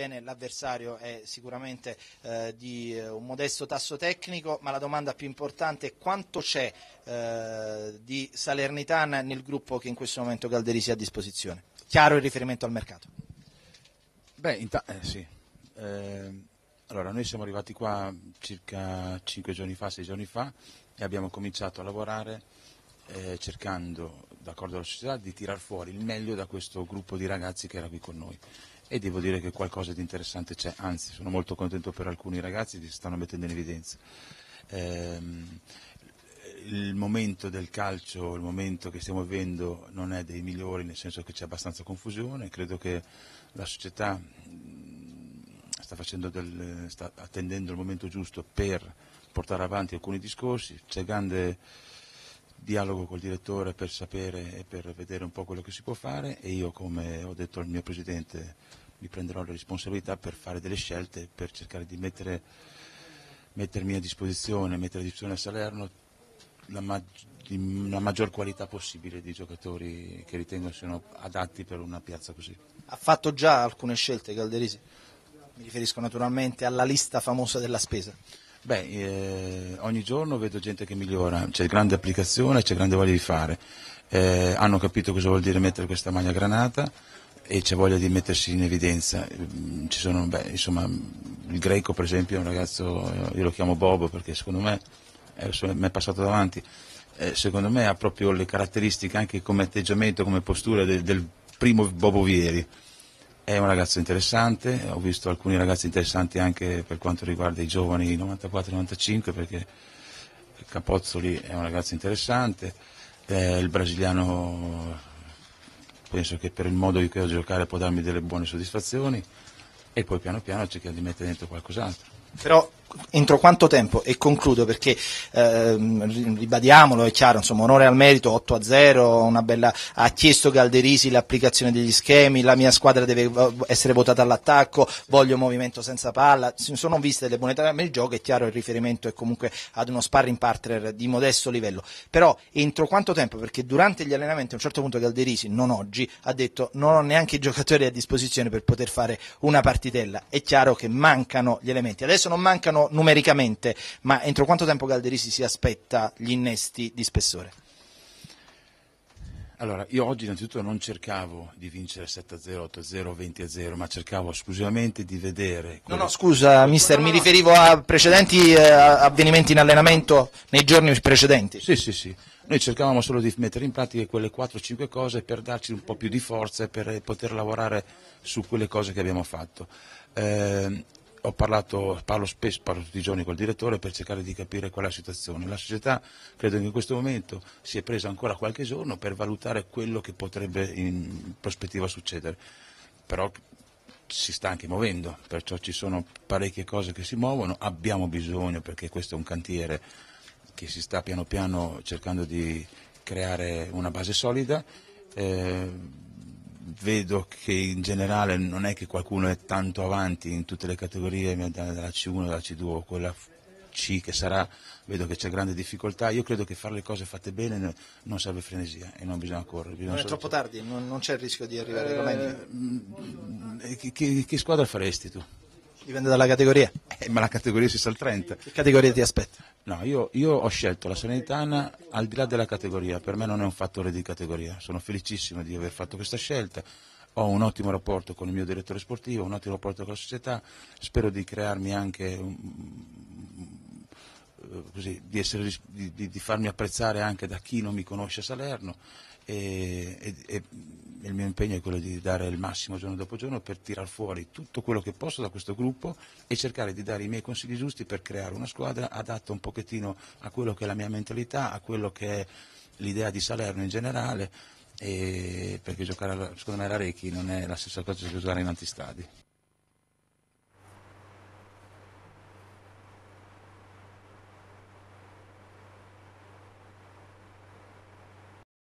sebbene l'avversario è sicuramente eh, di eh, un modesto tasso tecnico, ma la domanda più importante è quanto c'è eh, di Salernitana nel gruppo che in questo momento Calderisi ha a disposizione. Chiaro il riferimento al mercato. Beh, inta- eh, sì. Ehm, allora, noi siamo arrivati qua circa 5 giorni fa, 6 giorni fa e abbiamo cominciato a lavorare eh, cercando d'accordo alla società, di tirar fuori il meglio da questo gruppo di ragazzi che era qui con noi e devo dire che qualcosa di interessante c'è, anzi sono molto contento per alcuni ragazzi che si stanno mettendo in evidenza. Ehm, il momento del calcio, il momento che stiamo vivendo non è dei migliori, nel senso che c'è abbastanza confusione, credo che la società mm, sta, del, sta attendendo il momento giusto per portare avanti alcuni discorsi, c'è grande dialogo col direttore per sapere e per vedere un po' quello che si può fare e io come ho detto al mio presidente mi prenderò la responsabilità per fare delle scelte, per cercare di mettere, mettermi a disposizione, mettere a disposizione a Salerno la, ma- la, maggior qualità possibile di giocatori che ritengo siano adatti per una piazza così. Ha fatto già alcune scelte Calderisi? Mi riferisco naturalmente alla lista famosa della spesa. Beh, eh, ogni giorno vedo gente che migliora, c'è grande applicazione, c'è grande voglia di fare. Eh, hanno capito cosa vuol dire mettere questa maglia granata e c'è voglia di mettersi in evidenza. Mm, sono, beh, insomma, il greco per esempio è un ragazzo, eh, io lo chiamo Bobo perché secondo me è, eh, mi è passato davanti, eh, secondo me ha proprio le caratteristiche anche come atteggiamento, come postura del, del primo Bobo Vieri. È un ragazzo interessante, ho visto alcuni ragazzi interessanti anche per quanto riguarda i giovani 94-95 perché Capozzoli è un ragazzo interessante, eh, il brasiliano penso che per il modo in cui ho giocare può darmi delle buone soddisfazioni e poi piano piano cerchiamo di mettere dentro qualcos'altro. Però entro quanto tempo, e concludo perché ehm, ribadiamolo, è chiaro, insomma, onore al merito, 8 a 0, bella, ha chiesto Galderisi l'applicazione degli schemi, la mia squadra deve essere votata all'attacco, voglio movimento senza palla, si sono viste le buone trame del gioco, è chiaro il riferimento è comunque ad uno sparring partner di modesto livello, però entro quanto tempo, perché durante gli allenamenti a un certo punto Galderisi, non oggi, ha detto non ho neanche i giocatori a disposizione per poter fare una partitella, è chiaro che mancano gli elementi, adesso non mancano lontano numericamente, ma entro quanto tempo Galderisi si aspetta gli innesti di spessore? Allora, io oggi innanzitutto non cercavo di vincere 7-0, 8-0, 20-0, ma cercavo esclusivamente di vedere... No, no, scusa, mister, no, no, mi riferivo a precedenti eh, avvenimenti in allenamento nei giorni precedenti. Sì, sì, sì. Noi cercavamo solo di mettere in pratica quelle 4-5 cose per darci un po' più di forza e per poter lavorare su quelle cose che abbiamo fatto. Eh, ho parlato, parlo spesso, parlo tutti i giorni col direttore per cercare di capire qual è la situazione. La società credo che in questo momento si è presa ancora qualche giorno per valutare quello che potrebbe in prospettiva succedere, però si sta anche muovendo, perciò ci sono parecchie cose che si muovono, abbiamo bisogno perché questo è un cantiere che si sta piano piano cercando di creare una base solida. Eh, vedo che in generale non è che qualcuno è tanto avanti in tutte le categorie, dalla C1 dalla C2 o quella C che sarà, vedo che c'è grande difficoltà. Io credo che fare le cose fatte bene non serve frenesia e non bisogna correre. Bisogna non è troppo tardi, non, non, c'è il rischio di arrivare eh, Che, che, che squadra faresti tu? Dipende dalla categoria. Eh, ma la categoria si sa il 30. Che categoria ti aspetta? No, io, io, ho scelto la Salernitana al di là della categoria, per me non è un fattore di categoria, sono felicissimo di aver fatto questa scelta, ho un ottimo rapporto con il mio direttore sportivo, un ottimo rapporto con la società, spero di crearmi anche un, eh, Così, di, essere, di, di, farmi apprezzare anche da chi non mi conosce a Salerno e, e, e il mio impegno è quello di dare il massimo giorno dopo giorno per tirar fuori tutto quello che posso da questo gruppo e cercare di dare i miei consigli giusti per creare una squadra adatta un pochettino a quello che è la mia mentalità, a quello che è l'idea di Salerno in generale, perché giocare secondo me alla Rechi non è la stessa cosa che giocare in antistadi.